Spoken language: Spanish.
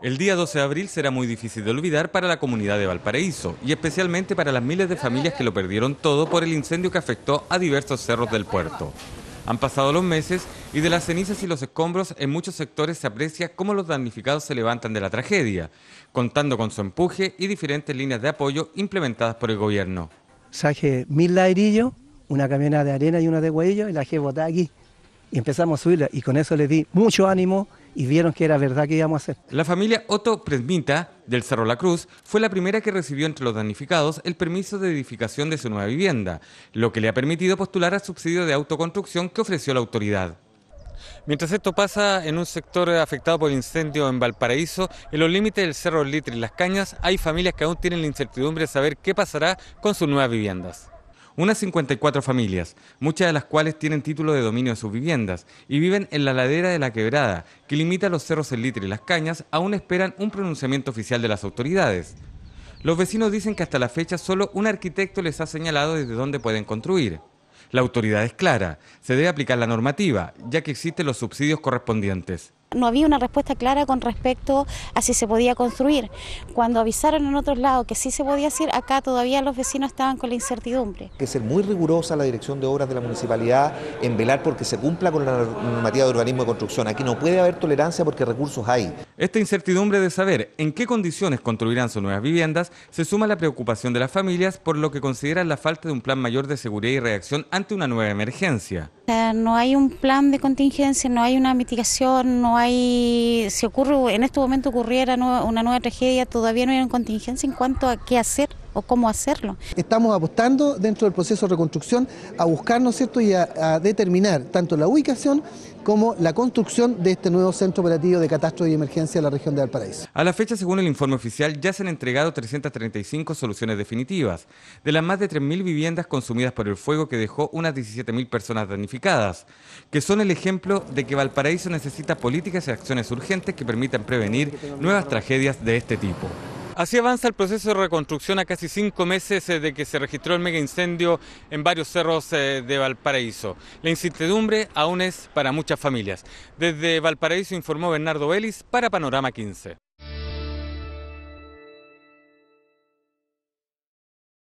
El día 12 de abril será muy difícil de olvidar para la comunidad de Valparaíso y especialmente para las miles de familias que lo perdieron todo por el incendio que afectó a diversos cerros del puerto. Han pasado los meses y de las cenizas y los escombros en muchos sectores se aprecia cómo los damnificados se levantan de la tragedia, contando con su empuje y diferentes líneas de apoyo implementadas por el gobierno. Saje mil ladrillos, una camioneta de arena y una de huello... y la dejé aquí. Y empezamos a subirla y con eso les di mucho ánimo y vieron que era verdad que íbamos a hacer. La familia Otto Presmita del Cerro La Cruz fue la primera que recibió entre los damnificados el permiso de edificación de su nueva vivienda, lo que le ha permitido postular al subsidio de autoconstrucción que ofreció la autoridad. Mientras esto pasa en un sector afectado por incendio en Valparaíso, en los límites del Cerro Litre y Las Cañas, hay familias que aún tienen la incertidumbre de saber qué pasará con sus nuevas viviendas unas 54 familias, muchas de las cuales tienen título de dominio de sus viviendas y viven en la ladera de la quebrada, que limita los cerros El Litre y Las Cañas, aún esperan un pronunciamiento oficial de las autoridades. Los vecinos dicen que hasta la fecha solo un arquitecto les ha señalado desde dónde pueden construir. La autoridad es clara, se debe aplicar la normativa, ya que existen los subsidios correspondientes. No había una respuesta clara con respecto a si se podía construir. Cuando avisaron en otros lados que sí se podía hacer, acá todavía los vecinos estaban con la incertidumbre. Hay que ser muy rigurosa la dirección de obras de la municipalidad en velar porque se cumpla con la normativa de urbanismo y construcción. Aquí no puede haber tolerancia porque recursos hay. Esta incertidumbre de saber en qué condiciones construirán sus nuevas viviendas se suma a la preocupación de las familias por lo que consideran la falta de un plan mayor de seguridad y reacción ante una nueva emergencia. No hay un plan de contingencia, no hay una mitigación, no hay... Si ocurre, en este momento ocurriera una nueva tragedia, todavía no hay una contingencia en cuanto a qué hacer o cómo hacerlo. Estamos apostando dentro del proceso de reconstrucción a buscar, ¿no cierto?, y a, determinar tanto la ubicación como la construcción de este nuevo centro operativo de catastro y emergencia de la región de Valparaíso. A la fecha, según el informe oficial, ya se han entregado 335 soluciones definitivas, de las más de 3.000 viviendas consumidas por el fuego que dejó unas 17.000 personas damnificadas, que son el ejemplo de que Valparaíso necesita políticas y acciones urgentes que permitan prevenir nuevas tragedias de este tipo. Así avanza el proceso de reconstrucción a casi cinco meses eh, de que se registró el mega incendio en varios cerros eh, de Valparaíso. La incertidumbre aún es para muchas familias. Desde Valparaíso informó Bernardo Vélez para Panorama 15.